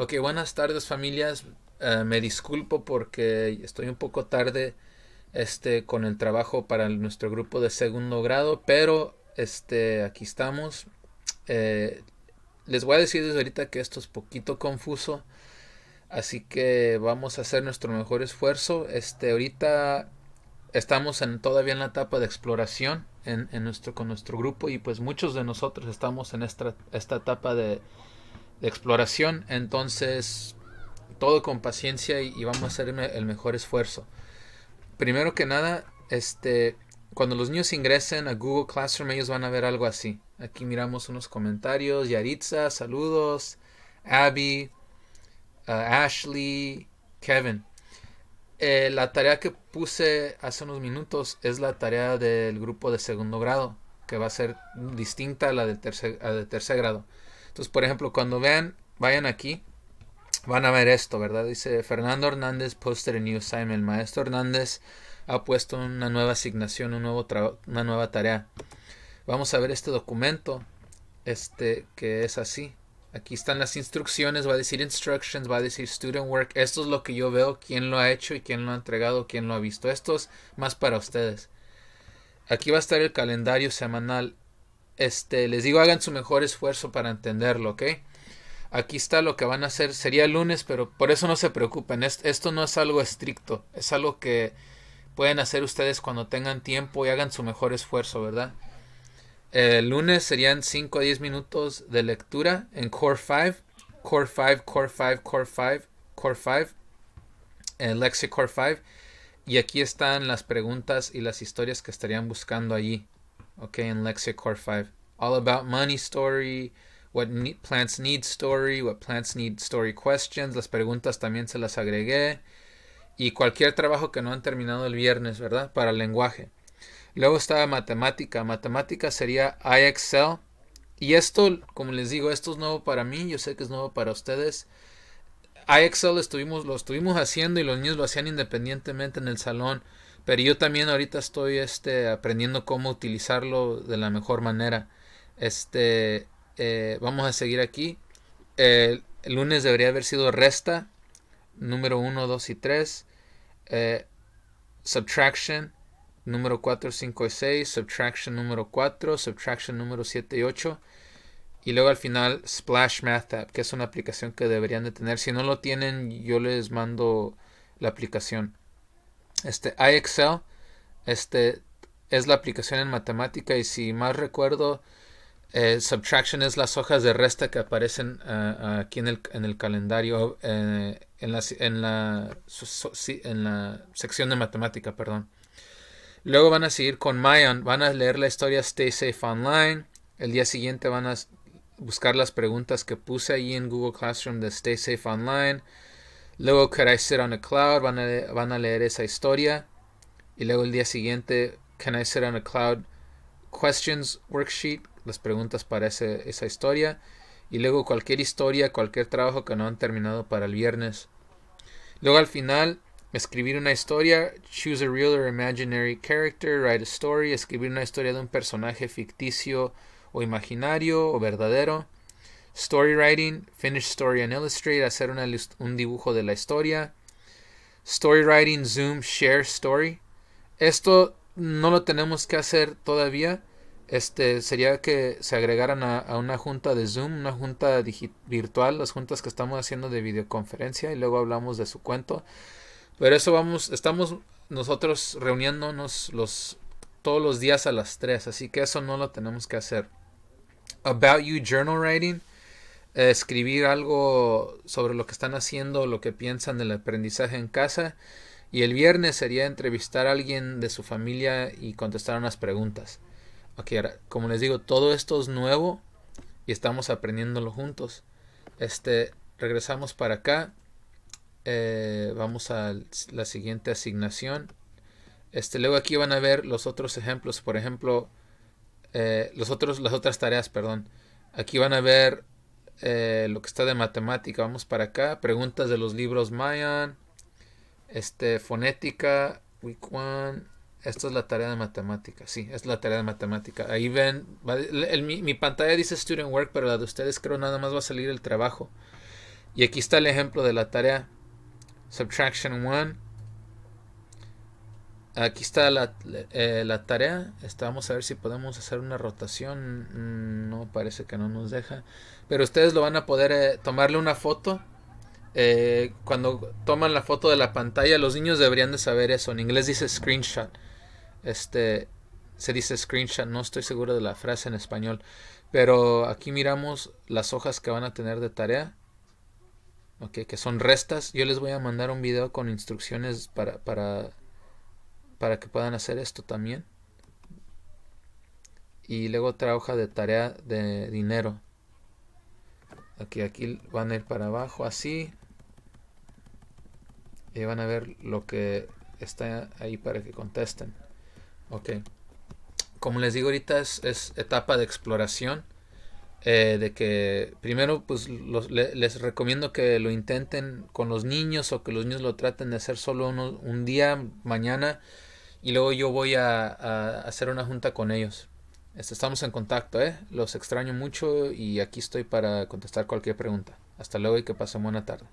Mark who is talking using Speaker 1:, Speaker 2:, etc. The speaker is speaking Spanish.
Speaker 1: Ok, buenas tardes familias. Eh, me disculpo porque estoy un poco tarde este, con el trabajo para nuestro grupo de segundo grado, pero este, aquí estamos. Eh, les voy a decir desde ahorita que esto es poquito confuso, así que vamos a hacer nuestro mejor esfuerzo. Este, ahorita estamos en, todavía en la etapa de exploración en, en nuestro, con nuestro grupo y pues muchos de nosotros estamos en esta, esta etapa de de exploración. Entonces, todo con paciencia y, vamos a hacer el mejor esfuerzo. Primero que nada, este, cuando los niños ingresen a Google Classroom, ellos van a ver algo así. Aquí miramos unos comentarios. Yaritza, saludos. Abby, uh, Ashley, Kevin. Eh, la tarea que puse hace unos minutos es la tarea del grupo de segundo grado, que va a ser distinta a la de de tercer grado. Entonces, por ejemplo, cuando vean, vayan aquí, van a ver esto, ¿verdad? Dice Fernando Hernández posted a new assignment. El maestro Hernández ha puesto una nueva asignación, un nuevo una nueva tarea. Vamos a ver este documento, este que es así. Aquí están las instrucciones, va a decir instructions, va a decir student work. Esto es lo que yo veo, quién lo ha hecho y quién lo ha entregado, quién lo ha visto. Esto es más para ustedes. Aquí va a estar el calendario semanal este, les digo, hagan su mejor esfuerzo para entenderlo, ¿ok? Aquí está lo que van a hacer. Sería lunes, pero por eso no se preocupen. esto no es algo estricto. Es algo que pueden hacer ustedes cuando tengan tiempo y hagan su mejor esfuerzo, ¿verdad? El lunes serían 5 a 10 minutos de lectura en Core 5. Core 5, Core 5, Core 5, Core 5. En Lexi Core 5. Y aquí están las preguntas y las historias que estarían buscando allí okay, en Lexia Core 5. All about money story, what plants need story, what plants need story questions. Las preguntas también se las agregué. Y cualquier trabajo que no han terminado el viernes, ¿verdad? Para el lenguaje. Luego estaba matemática. Matemática sería IXL. Y esto, como les digo, esto es nuevo para mí. Yo sé que es nuevo para ustedes. IXL estuvimos, lo estuvimos haciendo y los niños lo hacían independientemente en el salón. Pero yo también ahorita estoy este, aprendiendo cómo utilizarlo de la mejor manera. Este, eh, vamos a seguir aquí. el lunes debería haber sido resta, número 1, 2 y 3. Eh, subtraction, número 4, 5 y 6. Subtraction número 4, subtraction número 7 y 8. Y luego al final Splash Math App, que es una aplicación que deberían de tener. Si no lo tienen, yo les mando la aplicación. Este, IXL este, es la aplicación en matemática y si más recuerdo, eh, subtraction es las hojas de resta que aparecen eh, aquí en el, calendario, eh, en, la, en, la, sección de matemática, perdón. Luego van a seguir con Mayan, van a leer la historia Stay Safe Online. El día siguiente van a buscar las preguntas que puse ahí en Google Classroom de Stay Safe Online. Luego Could I Sit on a Cloud, van a, leer esa historia. Y luego el día siguiente, Can I Sit on a Cloud Questions Worksheet, las preguntas para esa historia. Y luego cualquier historia, cualquier trabajo que no han terminado para el viernes. Luego al final, escribir una historia, choose a real or imaginary character, write a story, escribir una historia de un personaje ficticio o imaginario o verdadero. Story writing, finish story and illustrate, hacer una, un dibujo de la historia. Story writing, zoom, share story. Esto no lo tenemos que hacer todavía. Este sería que se agregaran a, una junta de Zoom, una junta virtual, las juntas que estamos haciendo de videoconferencia y luego hablamos de su cuento. Pero eso vamos, estamos nosotros reuniéndonos los todos los días a las 3, así que eso no lo tenemos que hacer. About you journal writing escribir algo sobre lo que están haciendo, lo que piensan del aprendizaje en casa. Y el viernes sería entrevistar a alguien de su familia y contestar unas preguntas. Ok, ahora, como les digo, todo esto es nuevo y estamos aprendiéndolo juntos. Este, regresamos para acá. Eh, vamos a la siguiente asignación. Este, luego aquí van a ver los otros ejemplos. Por ejemplo, eh, los otros, las otras tareas, perdón. Aquí van a ver eh, lo que está de matemática, vamos para acá. Preguntas de los libros Mayan, este, fonética, week one. esto es la tarea de matemática, sí, es la tarea de matemática. Ahí ven, mi, pantalla dice student work, pero la de ustedes creo nada más va a salir el trabajo. Y aquí está el ejemplo de la tarea. Subtraction one Aquí está la, eh, tarea. Este, vamos a ver si podemos hacer una rotación. Mm, no, parece que no nos deja. Pero ustedes lo van a poder eh, tomarle una foto. Eh, cuando toman la foto de la pantalla, los niños deberían de saber eso. En inglés dice screenshot. Este, se dice screenshot. No estoy seguro de la frase en español. Pero aquí miramos las hojas que van a tener de tarea. Okay, que son restas. Yo les voy a mandar un video con instrucciones para, para para que puedan hacer esto también. Y luego otra hoja de tarea de dinero. Aquí, aquí van a ir para abajo así. Y van a ver lo que está ahí para que contesten. Ok. Como les digo ahorita es, etapa de exploración. Eh, de que primero pues les recomiendo que lo intenten con los niños o que los niños lo traten de hacer solo un día mañana y luego yo voy a, hacer una junta con ellos. Este, estamos en contacto, ¿eh? Los extraño mucho y aquí estoy para contestar cualquier pregunta. Hasta luego y que pasen buena tarde.